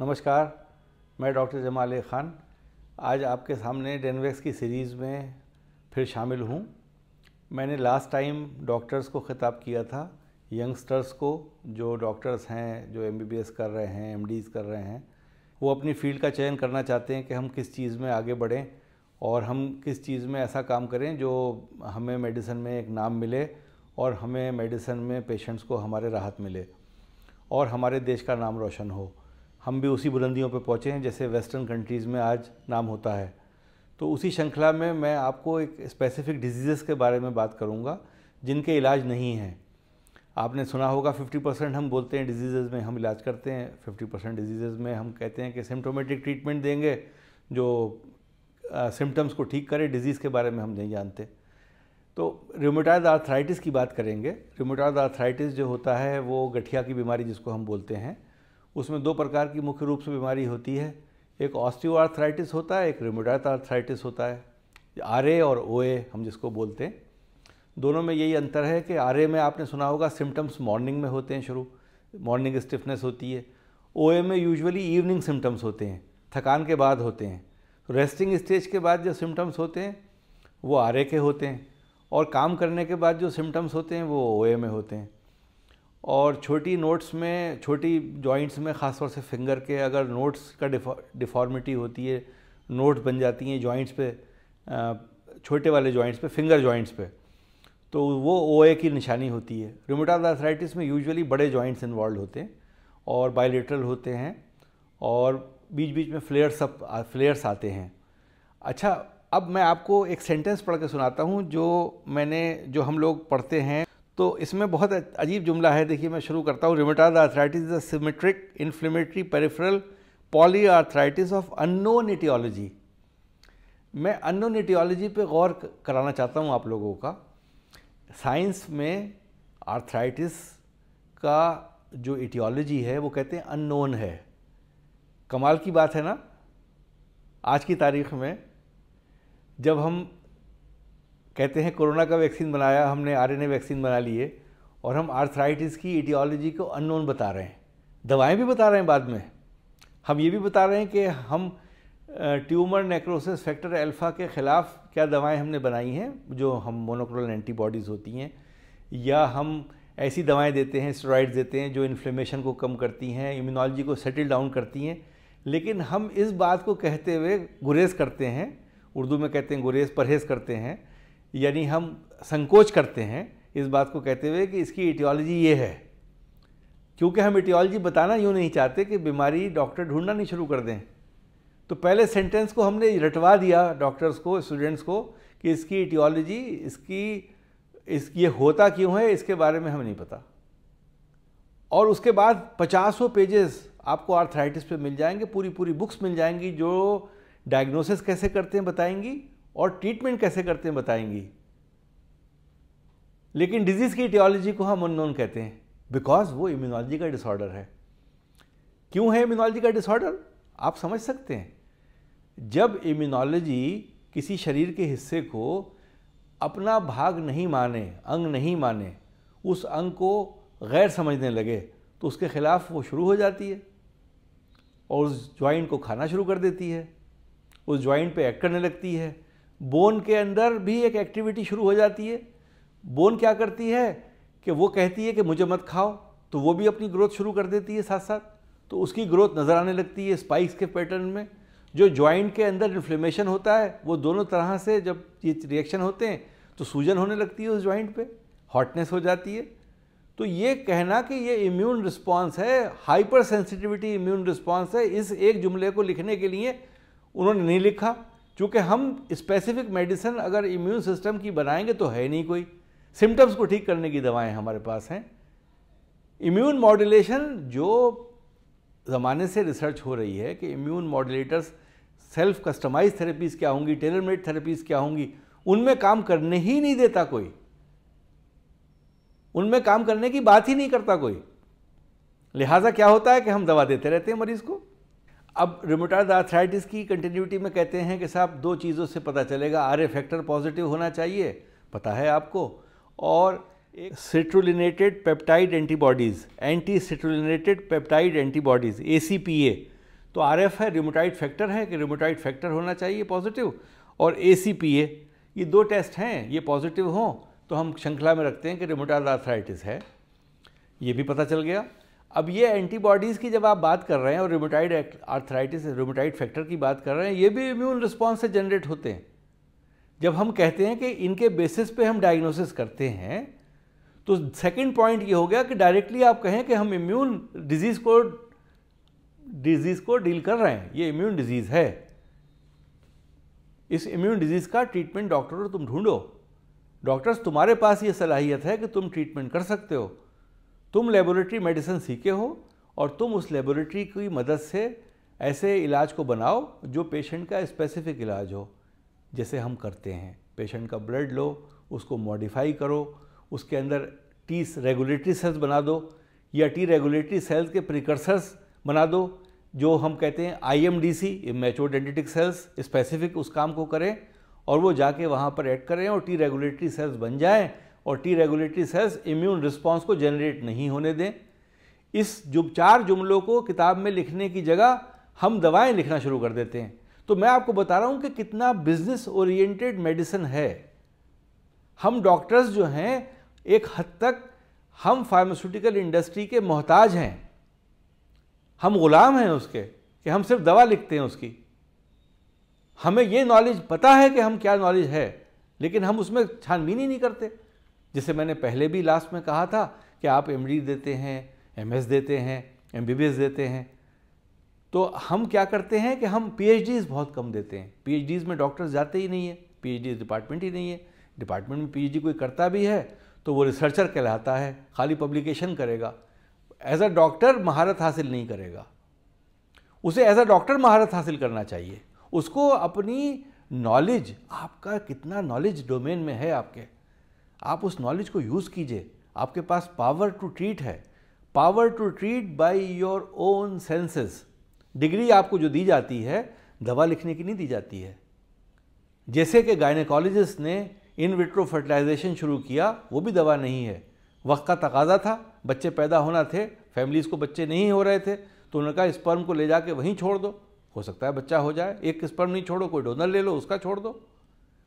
नमस्कार मैं डॉक्टर जमाल ख़ान आज आपके सामने डेनवेक्स की सीरीज़ में फिर शामिल हूँ मैंने लास्ट टाइम डॉक्टर्स को ख़िताब किया था यंगस्टर्स को जो डॉक्टर्स हैं जो एम कर रहे हैं एम कर रहे हैं वो अपनी फील्ड का चयन करना चाहते हैं कि हम किस चीज़ में आगे बढ़ें और हम किस चीज़ में ऐसा काम करें जो हमें मेडिसिन में एक नाम मिले और हमें मेडिसिन में पेशेंट्स को हमारे राहत मिले और हमारे देश का नाम रोशन हो हम भी उसी बुलंदियों पर पहुँचे हैं जैसे वेस्टर्न कंट्रीज़ में आज नाम होता है तो उसी श्रृंखला में मैं आपको एक स्पेसिफिक डिजीज़ के बारे में बात करूँगा जिनके इलाज नहीं हैं आपने सुना होगा 50 परसेंट हम बोलते हैं डिजीज़ में हम इलाज करते हैं 50 परसेंट डिजीज़ में हम कहते हैं कि सिम्टोमेटिक ट्रीटमेंट देंगे जो सिम्टम्स को ठीक करे डिजीज़ के बारे में हम नहीं जानते तो रिमोटाइड आर्थराइटिस की बात करेंगे रिमोटाइड आर्थराइटिस जो होता है वो गठिया की बीमारी जिसको हम बोलते हैं उसमें दो प्रकार की मुख्य रूप से बीमारी होती है एक ऑस्टियोआर्थराइटिस होता है एक रिमोडाइट आर्थराइटिस होता है आर और ओ हम जिसको बोलते हैं दोनों में यही अंतर है कि आर में आपने सुना होगा सिम्टम्स मॉर्निंग में होते हैं शुरू मॉर्निंग स्टिफनेस होती है ओ में यूजुअली इवनिंग सिम्टम्स होते हैं थकान के बाद होते हैं रेस्टिंग स्टेज के बाद जो सिम्टम्स होते हैं वो आर के होते हैं और काम करने के बाद जो सिम्टम्स होते हैं वो ओ में होते हैं और छोटी नोट्स में छोटी जॉइंट्स में ख़ासतौर से फिंगर के अगर नोट्स का डिफॉर्मिटी होती है नोट्स बन जाती हैं जॉइंट्स पे छोटे वाले जॉइंट्स पे फिंगर जॉइंट्स पे तो वो ओ की निशानी होती है रिमोटाइड आर्थराइटिस में यूजुअली बड़े जॉइंट्स इन्वॉल्व होते हैं और बायोलिट्रल होते हैं और बीच बीच में फ्लेयर्स अप फ्लेयर्स आते हैं अच्छा अब मैं आपको एक सेंटेंस पढ़ के सुनाता हूँ जो मैंने जो हम लोग पढ़ते हैं तो इसमें बहुत अजीब जुमला है देखिए मैं शुरू करता हूँ rheumatoid arthritis is a symmetric inflammatory peripheral poly arthritis of unknown etiology मैं अननोन इटियोलॉजी पे गौर कराना चाहता हूँ आप लोगों का साइंस में आर्थराइटिस का जो इटियोलॉजी है वो कहते हैं अननोन है कमाल की बात है ना आज की तारीख में जब हम कहते हैं कोरोना का वैक्सीन बनाया हमने आर वैक्सीन बना लिए और हम आर्थराइटिस की एटियोलॉजी को अननोन बता रहे हैं दवाएं भी बता रहे हैं बाद में हम ये भी बता रहे हैं कि हम ट्यूमर नेक्रोसिस फैक्टर अल्फ़ा के ख़िलाफ़ क्या दवाएं हमने बनाई हैं जो हम मोनोक्रोल एंटीबॉडीज़ होती हैं या हम ऐसी दवाएं देते हैं स्टेरॉइड्स देते हैं जो इन्फ्लेमेशन को कम करती हैं इम्यूनोलॉजी को सेटल डाउन करती हैं लेकिन हम इस बात को कहते हुए गुरेज करते हैं उर्दू में कहते हैं गुरेज परहेज़ करते हैं यानी हम संकोच करते हैं इस बात को कहते हुए कि इसकी इटियोलॉजी ये है क्योंकि हम इटियोलॉजी बताना यूँ नहीं चाहते कि बीमारी डॉक्टर ढूंढना नहीं शुरू कर दें तो पहले सेंटेंस को हमने रटवा दिया डॉक्टर्स को स्टूडेंट्स को कि इसकी इटियोलॉजी इसकी इस ये होता क्यों है इसके बारे में हमें नहीं पता और उसके बाद पचासों पेजेस आपको आर्थराइटिस पे मिल जाएंगे पूरी पूरी बुक्स मिल जाएंगी जो डायग्नोसिस कैसे करते हैं बताएंगी और ट्रीटमेंट कैसे करते हैं बताएंगी लेकिन डिजीज़ की इटियोलॉजी को हम अननोन कहते हैं बिकॉज वो इम्यूनोलॉजी का डिसऑर्डर है क्यों है इम्यूनोलॉजी का डिसऑर्डर आप समझ सकते हैं जब इम्यूनोलॉजी किसी शरीर के हिस्से को अपना भाग नहीं माने अंग नहीं माने उस अंग को गैर समझने लगे तो उसके खिलाफ वो शुरू हो जाती है और उस ज्वाइंट को खाना शुरू कर देती है उस ज्वाइंट पे एक्ट करने लगती है बोन के अंदर भी एक एक्टिविटी शुरू हो जाती है बोन क्या करती है कि वो कहती है कि मुझे मत खाओ तो वो भी अपनी ग्रोथ शुरू कर देती है साथ साथ तो उसकी ग्रोथ नज़र आने लगती है स्पाइक्स के पैटर्न में जो जॉइंट के अंदर इन्फ्लेमेशन होता है वो दोनों तरह से जब ये रिएक्शन होते हैं तो सूजन होने लगती है उस जॉइंट पे हॉटनेस हो जाती है तो ये कहना कि ये इम्यून रिस्पांस है हाइपर सेंसिटिविटी इम्यून रिस्पांस है इस एक जुमले को लिखने के लिए उन्होंने नहीं लिखा क्योंकि हम स्पेसिफिक मेडिसिन अगर इम्यून सिस्टम की बनाएंगे तो है नहीं कोई सिम्टम्स को ठीक करने की दवाएं हमारे पास हैं इम्यून मॉड्यूलेशन जो ज़माने से रिसर्च हो रही है कि immune modulators self customize therapies क्या होंगी टेलरमेड थेरेपीज़ क्या होंगी उनमें काम करने ही नहीं देता कोई उनमें काम करने की बात ही नहीं करता कोई लिहाजा क्या होता है कि हम दवा देते रहते हैं मरीज़ को अब रिमोटाइड आर्थराइटिस की कंटिन्यूटी में कहते हैं कि साहब दो चीज़ों से पता चलेगा आर फैक्टर पॉजिटिव होना चाहिए पता है आपको और एक citrullinated peptide antibodies anti citrullinated peptide antibodies ए तो आर है रिमोटाइड फैक्टर है कि रिमोटाइड फैक्टर होना चाहिए पॉजिटिव और ए ये दो टेस्ट हैं ये पॉजिटिव हों तो हम श्रृंखला में रखते हैं कि रिमोटाइड आर्थराइटिस है ये भी पता चल गया अब ये एंटीबॉडीज़ की जब आप बात कर रहे हैं और रिमोटाइड आर्थराइटिस रिमोटाइड फैक्टर की बात कर रहे हैं ये भी इम्यून रिस्पॉन्स से जनरेट होते हैं जब हम कहते हैं कि इनके बेसिस पे हम डायग्नोसिस करते हैं तो सेकंड पॉइंट ये हो गया कि डायरेक्टली आप कहें कि हम इम्यून डिजीज़ को डिजीज़ को डील कर रहे हैं ये इम्यून डिजीज़ है इस इम्यून डिजीज़ का ट्रीटमेंट डॉक्टरों तुम ढूंढो डॉक्टर्स तुम्हारे पास ये सलाहियत है कि तुम ट्रीटमेंट कर सकते हो तुम लेबोरेटरी मेडिसिन सीखे हो और तुम उस लेबोरेटरी की मदद से ऐसे इलाज को बनाओ जो पेशेंट का स्पेसिफिक इलाज हो जैसे हम करते हैं पेशेंट का ब्लड लो उसको मॉडिफाई करो उसके अंदर टी रेगुलेटरी सेल्स बना दो या टी रेगुलेटरी सेल्स के प्रिकर्सर्स बना दो जो हम कहते हैं I M D C mature dendritic cells specific उस काम को करें और वो जाके वहाँ पर ऐड करें और टी रेगुलेटरी सेल्स बन जाएँ और T regulatory cells immune response को जनरेट नहीं होने दें इस जुब चार जुमलों को किताब में लिखने की जगह हम दवाएं लिखना शुरू कर देते हैं तो मैं आपको बता रहा हूं कि कितना बिजनेस ओरिएंटेड मेडिसिन है हम डॉक्टर्स जो हैं एक हद तक हम फार्मास्यूटिकल इंडस्ट्री के मोहताज हैं हम गुलाम हैं उसके कि हम सिर्फ दवा लिखते हैं उसकी हमें ये नॉलेज पता है कि हम क्या नॉलेज है लेकिन हम उसमें छानबीन ही नहीं करते जिसे मैंने पहले भी लास्ट में कहा था कि आप एम देते हैं एम देते हैं एम देते हैं तो हम क्या करते हैं कि हम पी बहुत कम देते हैं पी में डॉक्टर्स जाते ही नहीं है पी डिपार्टमेंट ही नहीं है डिपार्टमेंट में पी कोई करता भी है तो वो रिसर्चर कहलाता है खाली पब्लिकेशन करेगा एज अ डॉक्टर महारत हासिल नहीं करेगा उसे एज अ डॉक्टर महारत हासिल करना चाहिए उसको अपनी नॉलेज आपका कितना नॉलेज डोमेन में है आपके आप उस नॉलेज को यूज़ कीजिए आपके पास पावर टू ट्रीट है power to treat by your own senses degree आपको जो दी जाती है दवा लिखने की नहीं दी जाती है जैसे कि गायनेकोलॉजिस्ट ने इन विट्रो फर्टिलाइजेशन शुरू किया वो भी दवा नहीं है वक्त का तकाजा था बच्चे पैदा होना थे फैमिलीज़ को बच्चे नहीं हो रहे थे तो उन्होंने कहा स्पर्म को ले जाके वहीं छोड़ दो हो सकता है बच्चा हो जाए एक स्पर्म नहीं छोड़ो कोई डोनर ले लो उसका छोड़ दो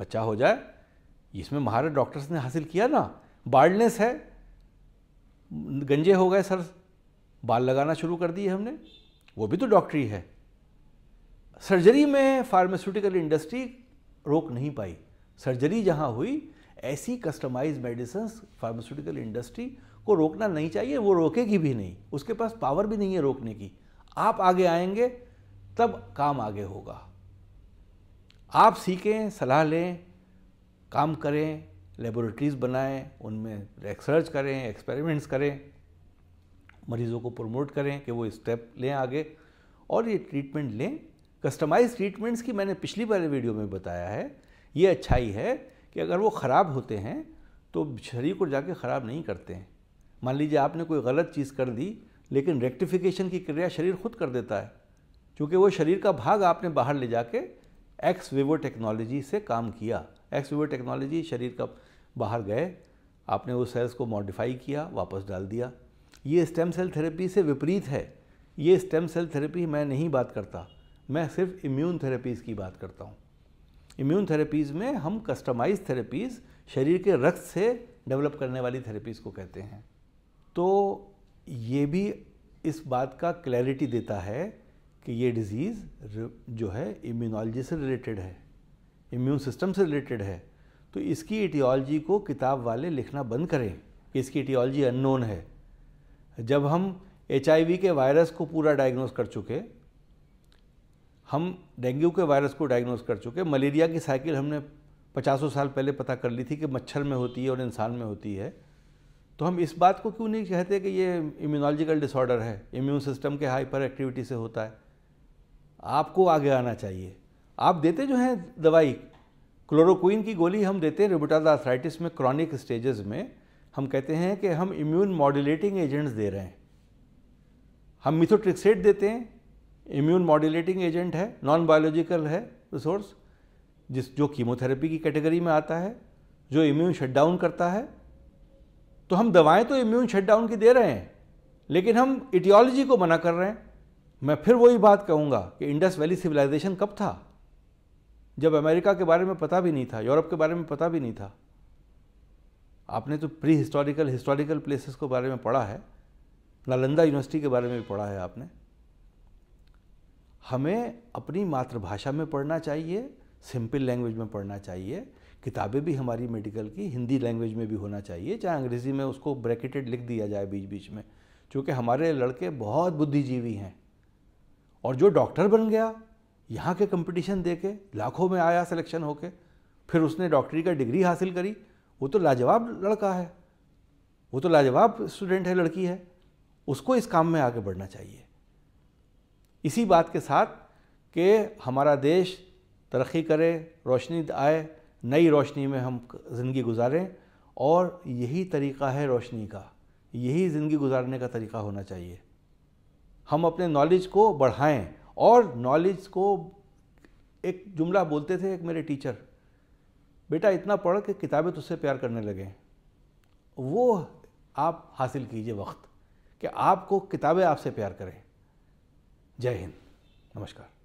बच्चा हो जाए इसमें महारत डॉक्टर्स ने हासिल किया ना बाल्डनेस है गंजे हो गए सर बाल लगाना शुरू कर दिए हमने वो भी तो डॉक्टरी है सर्जरी में फार्मास्यूटिकल इंडस्ट्री रोक नहीं पाई सर्जरी जहाँ हुई ऐसी कस्टमाइज मेडिसन्स फार्मास्यूटिकल इंडस्ट्री को रोकना नहीं चाहिए वो रोकेगी भी नहीं उसके पास पावर भी नहीं है रोकने की आप आगे आएंगे तब काम आगे होगा आप सीखें सलाह लें काम करें लेबोरेटरीज़ बनाएं उनमें रिसर्च करें एक्सपेरिमेंट्स करें मरीज़ों को प्रमोट करें कि वो स्टेप लें आगे और ये ट्रीटमेंट लें कस्टमाइज ट्रीटमेंट्स की मैंने पिछली बार वीडियो में बताया है ये अच्छाई है कि अगर वो ख़राब होते हैं तो शरीर को जाके ख़राब नहीं करते हैं मान लीजिए आपने कोई गलत चीज़ कर दी लेकिन रेक्टिफिकेशन की क्रिया शरीर खुद कर देता है क्योंकि वो शरीर का भाग आपने बाहर ले जाके एक्स वेवो टेक्नोलॉजी से काम किया एक्स वीवो टेक्नोलॉजी शरीर का बाहर गए आपने वो सेल्स को मॉडिफाई किया वापस डाल दिया ये स्टेम सेल थेरेपी से विपरीत है ये स्टेम सेल थेरेपी मैं नहीं बात करता मैं सिर्फ इम्यून थेरेपीज़ की बात करता हूँ इम्यून थेरेपीज़ में हम कस्टमाइज थेरेपीज़ शरीर के रक्त से डेवलप करने वाली थेरेपीज़ को कहते हैं तो ये भी इस बात का क्लैरिटी देता है कि ये डिज़ीज़ जो है इम्यूनोलॉजी से रिलेटेड है इम्यून सिस्टम से रिलेटेड है तो इसकी एटियोलॉजी को किताब वाले लिखना बंद करें कि इसकी एटियोलॉजी अननोन है जब हम एच के वायरस को पूरा डायग्नोस कर चुके हम डेंगू के वायरस को डायग्नोस कर चुके मलेरिया की साइकिल हमने पचासों साल पहले पता कर ली थी कि मच्छर में होती है और इंसान में होती है तो हम इस बात को क्यों नहीं कहते कि ये इम्यूनोलॉजिकल डिसऑर्डर है इम्यून सिस्टम के हाइपर एक्टिविटी से होता है आपको आगे आना चाहिए आप देते जो हैं दवाई क्लोरोक्विन की गोली हम देते हैं रिबोटाल आर्थराइटिस में क्रॉनिक स्टेजेस में हम कहते हैं कि हम इम्यून मॉड्यूलेटिंग एजेंट्स दे रहे हैं हम मिथोट्रिक्सेट देते हैं इम्यून मॉड्यूलेटिंग एजेंट है नॉन बायोलॉजिकल है रिसोर्स जिस जो कीमोथेरेपी की कैटेगरी में आता है जो इम्यून शटडाउन करता है तो हम दवाएं तो इम्यून शटडाउन की दे रहे हैं लेकिन हम इटियोलॉजी को मना कर रहे हैं मैं फिर वही बात कहूँगा कि इंडस वैली सिविलाइजेशन कब था जब अमेरिका के बारे में पता भी नहीं था यूरोप के बारे में पता भी नहीं था आपने तो प्री हिस्टोरिकल हिस्टोरिकल प्लेसेस के बारे में पढ़ा है नालंदा यूनिवर्सिटी के बारे में भी पढ़ा है आपने हमें अपनी मातृभाषा में पढ़ना चाहिए सिंपल लैंग्वेज में पढ़ना चाहिए किताबें भी हमारी मेडिकल की हिंदी लैंग्वेज में भी होना चाहिए चाहे अंग्रेज़ी में उसको ब्रैकेटेड लिख दिया जाए बीच बीच में क्योंकि हमारे लड़के बहुत बुद्धिजीवी हैं और जो डॉक्टर बन गया यहाँ के कंपटीशन दे के लाखों में आया सिलेक्शन होके फिर उसने डॉक्टरी का डिग्री हासिल करी वो तो लाजवाब लड़का है वो तो लाजवाब स्टूडेंट है लड़की है उसको इस काम में आगे बढ़ना चाहिए इसी बात के साथ कि हमारा देश तरक्की करे रोशनी आए नई रोशनी में हम ज़िंदगी गुजारें और यही तरीका है रोशनी का यही ज़िंदगी गुजारने का तरीका होना चाहिए हम अपने नॉलेज को बढ़ाएं और नॉलेज को एक जुमला बोलते थे एक मेरे टीचर बेटा इतना पढ़ के किताबें तुझसे प्यार करने लगे वो आप हासिल कीजिए वक्त कि आपको किताबें आपसे प्यार करें जय हिंद नमस्कार